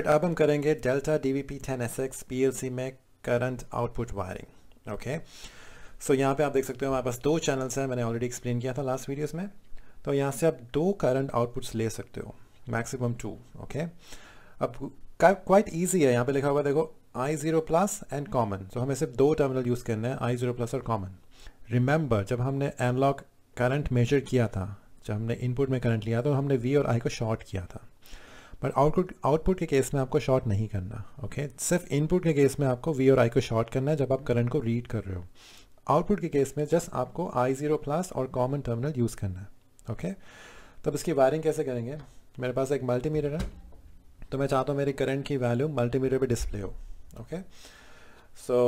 Right right, अब हम करेंगे delta D V P ten S X P L C में current output wiring okay so यहाँ पे आप देख सकते हो हमारे पास दो चैनल्स हैं मैंने ऑलरेडी एक्सप्लेन किया था लास्ट वीडियोस में तो यहाँ से आप दो करंट आउटपुट्स ले सकते हो मैक्सिमम टू ओके अब क्वाइट ईजी है यहाँ पे लिखा हुआ देखो I zero plus and common तो हमें सिर्फ दो टर्मिनल यूज़ करने हैं आई ज़ीरो प्लस और कॉमन रिमेंबर जब हमने एनलॉग करंट मेजर किया था जब हमने इनपुट में करंट लिया तो हमने वी और आई को शॉर्ट किया था बट आउटपुट आउटपुट के केस में आपको शॉर्ट नहीं करना ओके okay? सिर्फ इनपुट के केस में आपको वी और आई को शॉर्ट करना है जब आप करंट को रीड कर रहे हो आउटपुट के केस में जस्ट आपको आई ज़ीरो प्लस और कॉमन टर्मिनल यूज़ करना है ओके okay? तब तो इसकी वायरिंग कैसे करेंगे मेरे पास एक मल्टीमीटर है तो मैं चाहता हूँ मेरी करंट की वैल्यू मल्टीमीटर पे डिस्प्ले हो ओके सो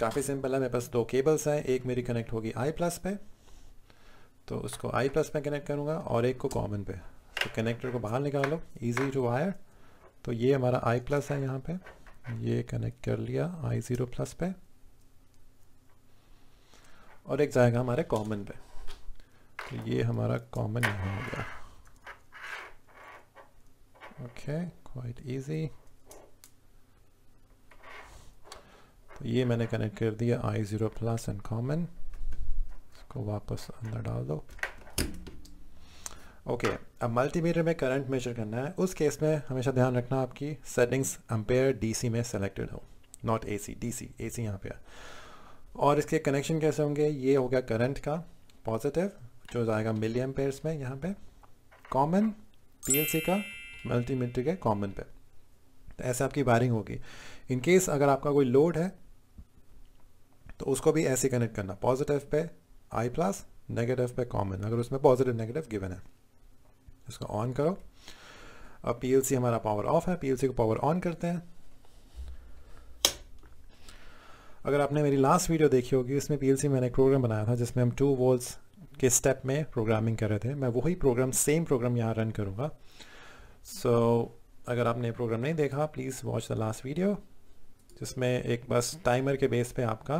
काफ़ी सिंपल है मेरे पास दो केबल्स हैं एक मेरी कनेक्ट होगी आई प्लस पे तो उसको आई प्लस पे कनेक्ट करूँगा और एक को कॉमन पे तो कनेक्टर को बाहर निकालो ईजी टू वायर तो ये हमारा आई प्लस है यहाँ पे ये कनेक्ट कर लिया आई ज़ीरो प्लस पे और एक जाएगा हमारे कॉमन पे तो ये हमारा कॉमन यहाँ हो गया ओके क्वाइट ईजी तो ये मैंने कनेक्ट कर दिया I zero plus and common इसको वापस अंदर डाल दो ओके okay, अब मल्टीमीटर में करंट मेजर करना है उस केस में हमेशा ध्यान रखना आपकी सेटिंग्स अम्पेयर डीसी में सेलेक्टेड हो नॉट एसी डीसी एसी यहाँ पे और इसके कनेक्शन कैसे होंगे ये हो गया करंट का पॉजिटिव जो जाएगा मिली एम्पेयर्स में यहाँ पे कॉमन पीएलसी का मल्टीमीटर के कॉमन पे तो ऐसे आपकी वायरिंग होगी इन केस अगर आपका कोई लोड है तो उसको भी ऐसे कनेक्ट करना पॉजिटिव पे आई प्लस नेगेटिव पे कॉमन अगर उसमें पॉजिटिव नेगेटिव गिवन है इसको ऑन करो अब पीएलसी हमारा पावर ऑफ है पीएलसी को पावर ऑन करते हैं अगर आपने मेरी लास्ट वीडियो देखी होगी उसमें पीएलसी मैंने एक प्रोग्राम बनाया था जिसमें हम टू वोल्स के स्टेप में प्रोग्रामिंग कर रहे थे मैं वही प्रोग्राम सेम प्रोग्राम यहाँ रन करूँगा सो so, अगर आपने प्रोग्राम नहीं देखा please watch the last video जिसमें एक बस टाइमर के बेस पे आपका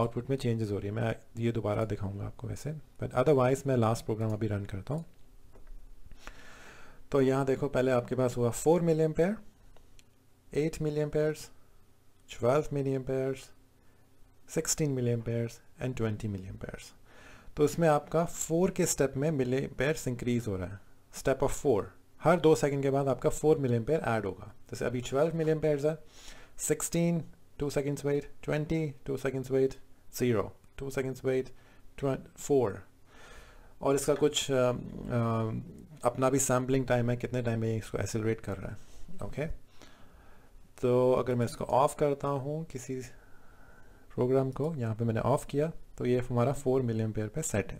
आउटपुट में चेंजेस हो रही है मैं ये दोबारा दिखाऊंगा आपको वैसे बट अदरवाइज़ मैं लास्ट प्रोग्राम अभी रन करता हूँ तो यहाँ देखो पहले आपके पास हुआ four milliampere eight milliamperes twelve milliamperes sixteen milliamperes and twenty milliamperes तो इसमें आपका फोर के स्टेप में मिलियन पेयर्स इंक्रीज़ हो रहा है स्टेप ऑफ फोर हर दो सेकंड के बाद आपका फोर मिलियन पेयर ऐड होगा जैसे अभी ट्वेल्व मिलियन पेयर्स है sixteen two seconds wait twenty two seconds wait zero two seconds wait four और इसका कुछ अपना भी सैम्पलिंग टाइम है कितने टाइम में इसको एसेलरेट कर रहा है ओके okay? तो अगर मैं इसको ऑफ़ करता हूँ किसी प्रोग्राम को यहाँ पे मैंने ऑफ़ किया तो ये हमारा फोर मिलियन पेयर पे सेट है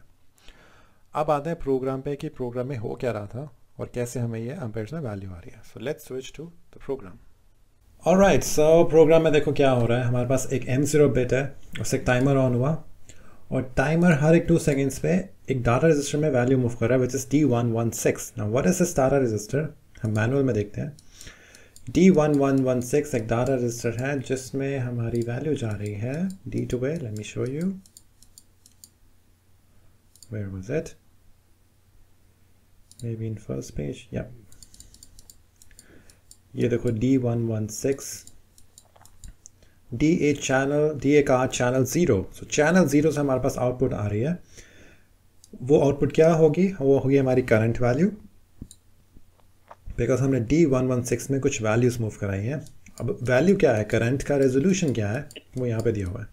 अब आते हैं प्रोग्राम पे कि प्रोग्राम में हो क्या रहा था और कैसे हमें ये अम्पेयर में वैल्यू आ रही है so let's switch to the program और राइट सो प्रोग्राम में देखो क्या हो रहा है हमारे पास एक एम जीरो बेट है उससे एक टाइमर ऑन हुआ और टाइमर हर एक टू सेकेंड्स पे एक डाटा रजिस्टर में वैल्यू मूव कर रहा है which is D one one six no what is इस डाटा रजिस्टर हम मैनुअल में देखते हैं D one one one six एक डाटा रजिस्टर है जिसमें हमारी वैल्यू जा रही है डी टू पे let me show you was it maybe in first page या ये देखो D one one six D A channel D ए का channel zero so channel zero से हमारे पास आउटपुट आ रही है वो आउटपुट क्या होगी वो होगी हमारी करंट वैल्यू बिकॉज हमने डी वन वन सिक्स में कुछ वैल्यूज़ मूव कराई हैं अब वैल्यू क्या है करंट का रेजोल्यूशन क्या है वो यहाँ पे दिया हुआ है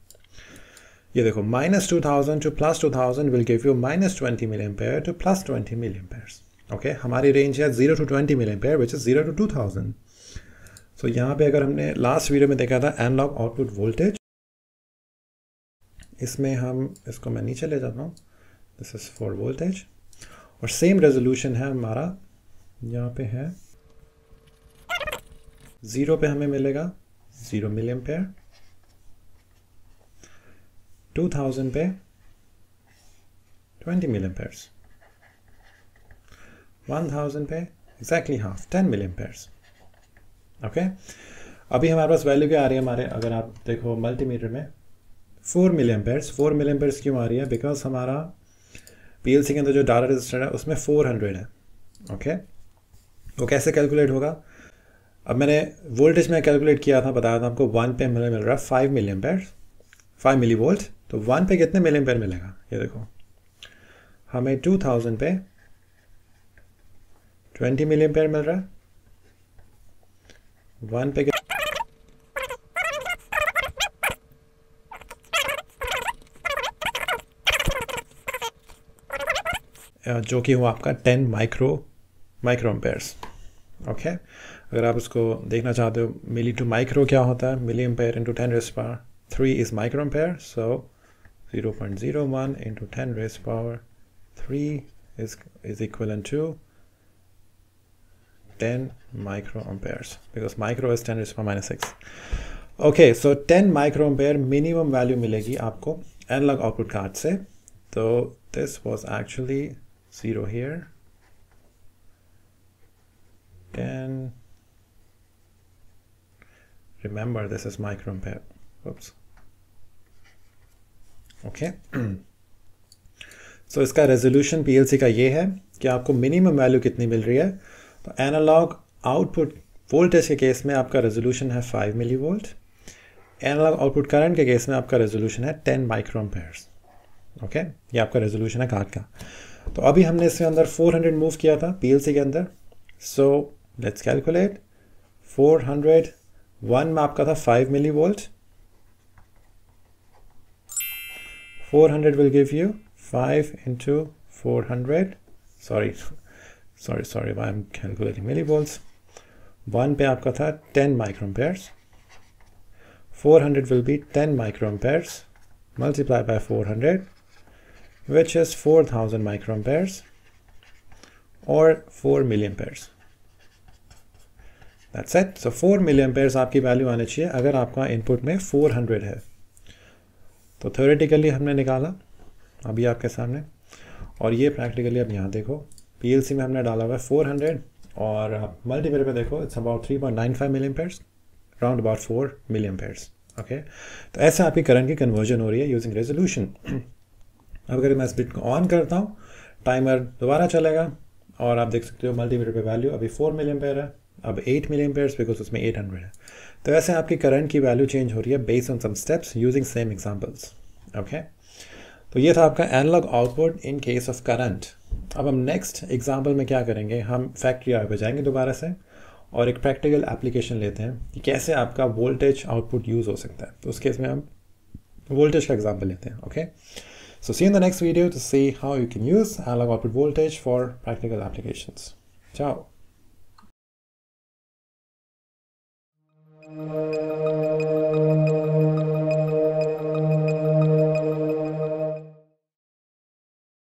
ये देखो minus two thousand to plus two thousand will give you minus twenty milliampere to plus twenty milliampere okay हमारी रेंज है zero to twenty milliampere which is zero to two thousand तो यहाँ पे अगर हमने last video में देखा था एनलॉग आउटपुट वोल्टेज इसमें हम इसको मैं नीचे ले जाता हूँ दिस इज़ फोर वोल्टेज और सेम रेजोल्यूशन है हमारा यहाँ पे है ज़ीरो पे हमें मिलेगा zero milliampere two thousand पे twenty milliamperes one thousand पे exactly half ten milliamperes okay अभी हमारे पास वैल्यू क्या आ रही है हमारे अगर आप देखो मल्टीमीटर में four milliamperes four milliamperes क्यों आ रही है बिकॉज हमारा पी के अंदर जो डाटा रजिस्टर है उसमें फोर हंड्रेड है ओके okay? वो कैसे कैलकुलेट होगा अब मैंने वोल्टेज में कैलकुलेट किया था बताया था आपको वन पे मिल रहा है five milliamperes five millivolt तो वन पे कितने मिलियन पेयर मिलेगा ये देखो हमें टू थाउजेंड पे ट्वेंटी मिलियन पेयर मिल रहा है वन पे जो कि हुआ आपका ten micro microamperes okay अगर आप उसको देखना चाहते हो मिली टू माइक्रो क्या होता है milliampere into ten raise power three is microampere so zero point zero one into ten raise power three is is equal to 10 microamperes because micro is 10 to minus 6 okay so 10 microampere minimum value मिलेगी आपको analog output card से तो this was actually zero here 10 remember this is microampere oops okay so इसका resolution PLC का ये है कि आपको मिनिमम वैल्यू कितनी मिल रही है तो एनालॉग आउटपुट वोल्टेज के केस में आपका रेजोल्यूशन है five millivolt analog output current के केस में आपका रेजोल्यूशन है टेन पेयर्स ओके ये आपका रेजोल्यूशन है कार्ड का तो अभी हमने इसके अंदर 400 मूव किया था पीएलसी के अंदर so let's calculate hundred one में आपका था 5 millivolt four hundred will give you five into four hundred sorry sorry sorry I am calculating millivolts one पे आपका था ten microamperes four hundred will be ten microamperes multiplied by 400 which is और four or 4 that's that's so four milliamperes आपकी वैल्यू आनी चाहिए अगर आपका इनपुट में फोर हंड्रेड है तो थ्योरेटिकली हमने निकाला अभी आपके सामने और ये प्रैक्टिकली अब यहाँ देखो पीएलसी में हमने डाला हुआ है फोर हंड्रेड और मल्टीपेयर uh, पे देखो it's about three point nine five milliamperes round about four milliamperes okay तो ऐसे आपकी करंट की कन्वर्जन हो रही है यूजिंग रेजोल्यूशन अब अगर मैं स्प्लिट को ऑन करता हूँ टाइमर दोबारा चलेगा और आप देख सकते हो मल्टीमीटर पे वैल्यू अभी फोर मिलियन पेयर है अब एट मिलियन पेयर्स बिकॉज उसमें एट हंड्रेड है तो ऐसे आपकी करंट की वैल्यू चेंज हो रही है based on some steps using same examples okay तो ये था आपका analog output in case of current अब हम नेक्स्ट एग्जाम्पल में क्या करेंगे हम फैक्ट्री आर पर जाएंगे दोबारा से और एक प्रैक्टिकल एप्लीकेशन लेते हैं कि कैसे आपका वोल्टेज आउटपुट यूज़ हो सकता है तो उस केस में हम वोल्टेज का एग्जाम्पल लेते हैं okay so see in the next video to see how you can use analog output voltage for practical application ciao Thank you.